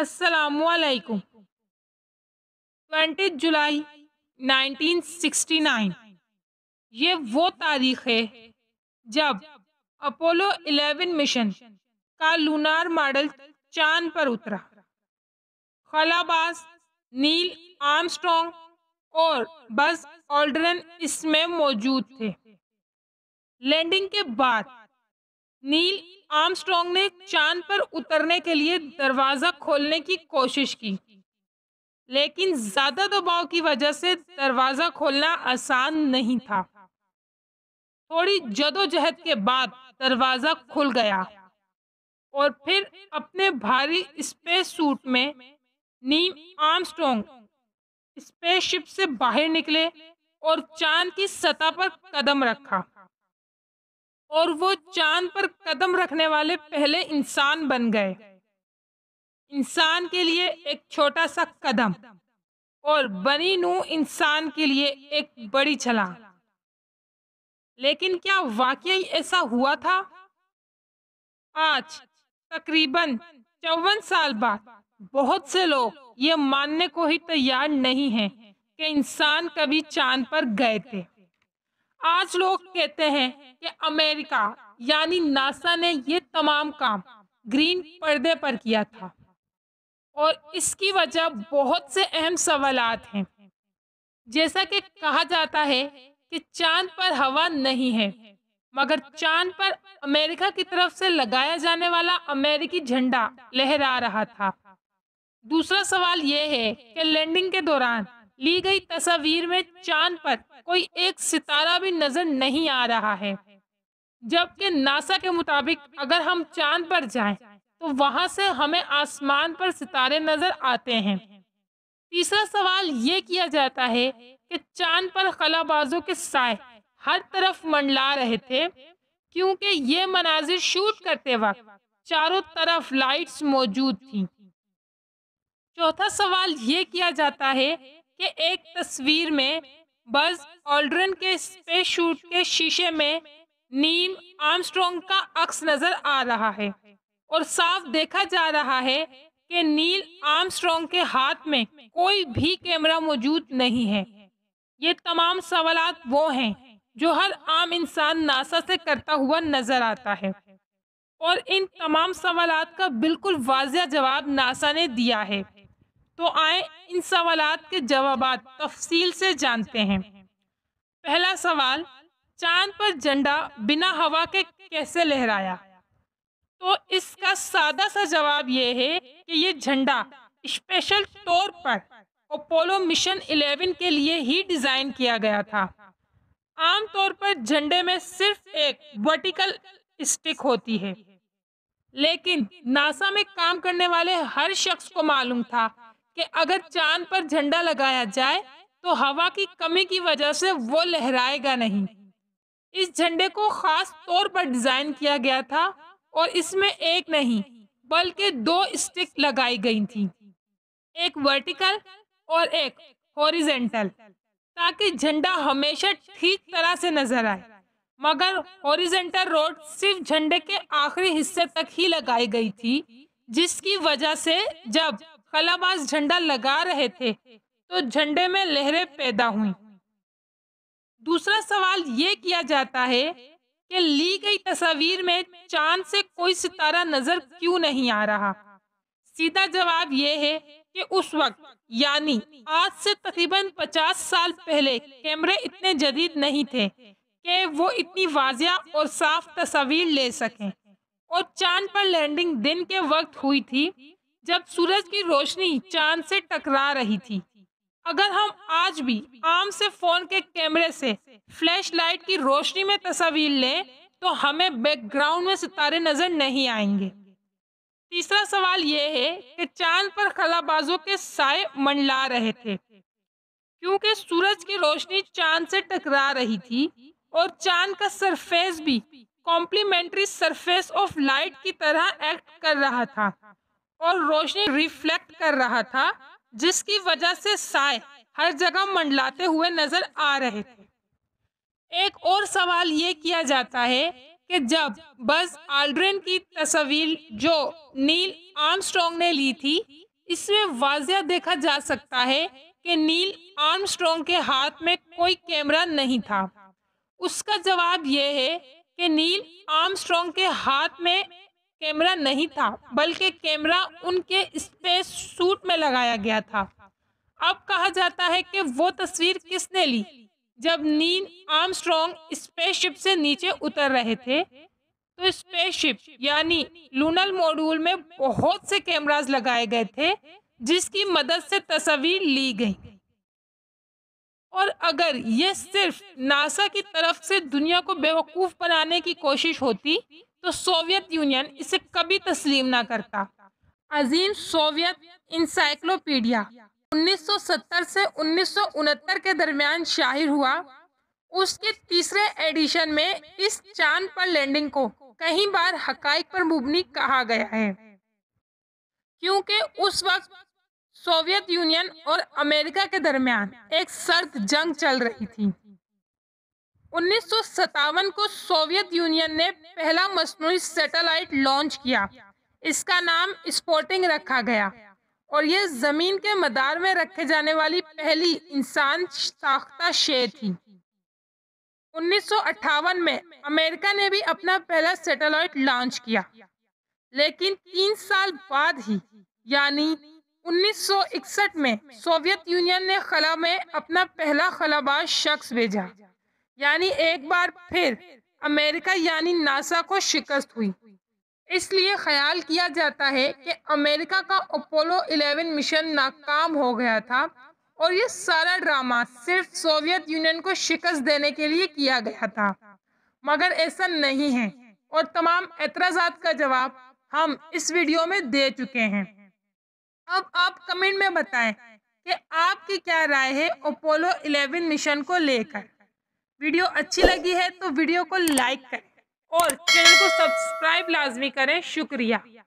असलकुम ट्वेंटी जुलाई 1969 ये वो तारीख है जब अपोलो 11 मिशन का लूनार मॉडल चांद पर उतरा खलाबाज नील आर्मस्ट्रॉन्ग और बस ऑल्ड्रन इसमें मौजूद थे लैंडिंग के बाद नील आर्मस्ट्रॉन्ग ने चांद पर उतरने के लिए दरवाज़ा खोलने की कोशिश की लेकिन ज़्यादा दबाव की वजह से दरवाज़ा खोलना आसान नहीं था थोड़ी जदोजहद के बाद दरवाज़ा खुल गया और फिर अपने भारी स्पेस सूट में नीम आर्मस्ट्रांग स्पेसशिप से बाहर निकले और चांद की सतह पर कदम रखा और वो चांद पर कदम रखने वाले पहले इंसान बन गए इंसान के लिए एक छोटा सा कदम और बनी नू इंसान के लिए एक बड़ी छला लेकिन क्या वाकई ऐसा हुआ था आज तकरीबन चौवन साल बाद बहुत से लोग ये मानने को ही तैयार नहीं हैं कि इंसान कभी चांद पर गए थे आज लोग कहते हैं कि अमेरिका यानी नासा ने ये तमाम काम ग्रीन पर्दे पर किया था और इसकी वजह बहुत से अहम सवाल हैं जैसा कि कहा जाता है कि चांद पर हवा नहीं है मगर चांद पर अमेरिका की तरफ से लगाया जाने वाला अमेरिकी झंडा लहरा रहा था दूसरा सवाल यह है कि लैंडिंग के दौरान ली गई तस्वीर में चांद पर कोई एक सितारा भी नजर नहीं आ रहा है जबकि नासा के मुताबिक अगर हम चांद पर जाएं तो वहां से हमें आसमान पर सितारे नजर आते हैं तीसरा सवाल ये किया जाता है कि चांद पर खलाबाजों के साय हर तरफ मंडला रहे थे क्योंकि ये मनाजिर शूट करते वक्त चारों तरफ लाइट्स मौजूद थी चौथा सवाल ये किया जाता है कि एक तस्वीर में बज ऑल्ड्रन के स्पेस शूट के शीशे में नील आर्मस्ट्रॉन्ग का अक्स नज़र आ रहा है और साफ देखा जा रहा है कि नील आर्मस्ट्रॉन्ग के हाथ में कोई भी कैमरा मौजूद नहीं है ये तमाम सवाल वो हैं जो हर आम इंसान नासा से करता हुआ नज़र आता है और इन तमाम सवाल का बिल्कुल वाजिया जवाब नासा ने दिया है तो आए इन सवाल के जवाब तफसील से जानते हैं पहला सवाल चांद पर झंडा बिना हवा के कैसे लहराया तो इसका सादा सा जवाब यह है कि ये झंडा स्पेशल तौर पर अपोलो मिशन 11 के लिए ही डिज़ाइन किया गया था आमतौर पर झंडे में सिर्फ एक वर्टिकल स्टिक होती है लेकिन नासा में काम करने वाले हर शख्स को मालूम था कि अगर चांद पर झंडा लगाया जाए तो हवा की कमी की वजह से वो लहराएगा नहीं इस झंडे को खास तौर पर डिज़ाइन किया गया था और इसमें एक नहीं बल्कि दो स्टिक लगाई गई थी एक वर्टिकल और एक हॉरिजेंटल ताकि झंडा हमेशा ठीक तरह से नजर आए मगर हॉरिजेंटल रोड सिर्फ झंडे के आखिरी हिस्से तक ही लगाई गई थी जिसकी वजह से जब कलाबाज झंडा लगा रहे थे तो झंडे में लहरें पैदा हुई दूसरा सवाल ये किया जाता है कि ली गई तस्वीर में चांद से कोई सितारा नजर क्यों नहीं आ रहा सीधा जवाब ये है कि उस वक्त यानी आज से तकरीबन 50 साल पहले कैमरे इतने जदीद नहीं थे कि वो इतनी वाजिया और साफ तस्वीर ले सकें और चांद पर लैंडिंग दिन के वक्त हुई थी जब सूरज की रोशनी चांद से टकरा रही थी अगर हम आज भी आम से फोन के कैमरे से फ्लैश लाइट की रोशनी में तस्वीर लें तो हमें बैकग्राउंड में सितारे नजर नहीं आएंगे तीसरा सवाल यह है कि चांद पर खलाबाजों के साय मंडला रहे थे क्योंकि सूरज की रोशनी चांद से टकरा रही थी और चांद का सरफेस भी कॉम्प्लीमेंट्री सरफेस ऑफ लाइट की तरह एक्ट कर रहा था और रोशनी रिफ्लेक्ट कर रहा था जिसकी वजह से साय हर जगह मंडलाते हुए नजर आ रहे थे एक और सवाल ये किया जाता है कि जब बस आल्ड्रेन की तस्वीर जो नील आर्मस्ट्रॉन्ग ने ली थी इसमें वाजिया देखा जा सकता है कि नील आर्मस्ट्रॉन्ग के हाथ में कोई कैमरा नहीं था उसका जवाब यह है कि नील आर्मस्ट्रॉन्ग के हाथ में कैमरा नहीं था बल्कि कैमरा उनके स्पेस सूट में लगाया गया था अब कहा जाता है कि वो तस्वीर किसने ली जब नीन आर्मस्ट्रॉन्ग स्पेसशिप से नीचे उतर रहे थे तो स्पेसशिप यानी लूनल मॉड्यूल में बहुत से कैमराज लगाए गए थे जिसकी मदद से तस्वीर ली गई और अगर ये सिर्फ नासा की तरफ से दुनिया को बेवकूफ़ बनाने की कोशिश होती तो सोवियत यूनियन इसे कभी तस्लीम ना करता अजीम सोवियत इंसाइक्लोपीडिया 1970 से उन्नीस के दरमियान शाहिर हुआ उसके तीसरे एडिशन में इस चांद पर लैंडिंग को कई बार हकाइक पर मुबनी कहा गया है क्योंकि उस वक्त सोवियत यूनियन और अमेरिका के दरमियान एक सर्द जंग चल रही थी उन्नीस को सोवियत यूनियन ने पहला मसनू सैटेलाइट लॉन्च किया इसका नाम स्पोर्टिंग रखा गया और यह ज़मीन के मदार में रखे जाने वाली पहली इंसान साख्ता शे थी उन्नीस में अमेरिका ने भी अपना पहला सैटेलाइट लॉन्च किया लेकिन तीन साल बाद ही यानी 1961 में सोवियत यूनियन ने खला में अपना पहला खलाबाज शख्स भेजा यानी एक बार फिर अमेरिका यानी नासा को शिकस्त हुई इसलिए ख्याल किया जाता है कि अमेरिका का अपोलो 11 मिशन नाकाम हो गया था और ये सारा ड्रामा सिर्फ सोवियत यूनियन को शिकस्त देने के लिए किया गया था मगर ऐसा नहीं है और तमाम एतराज़ात का जवाब हम इस वीडियो में दे चुके हैं अब आप कमेंट में बताएं कि आपकी क्या राय है अपोलो 11 मिशन को लेकर वीडियो अच्छी लगी है तो वीडियो को लाइक करें और चैनल को सब्सक्राइब लाजमी करें शुक्रिया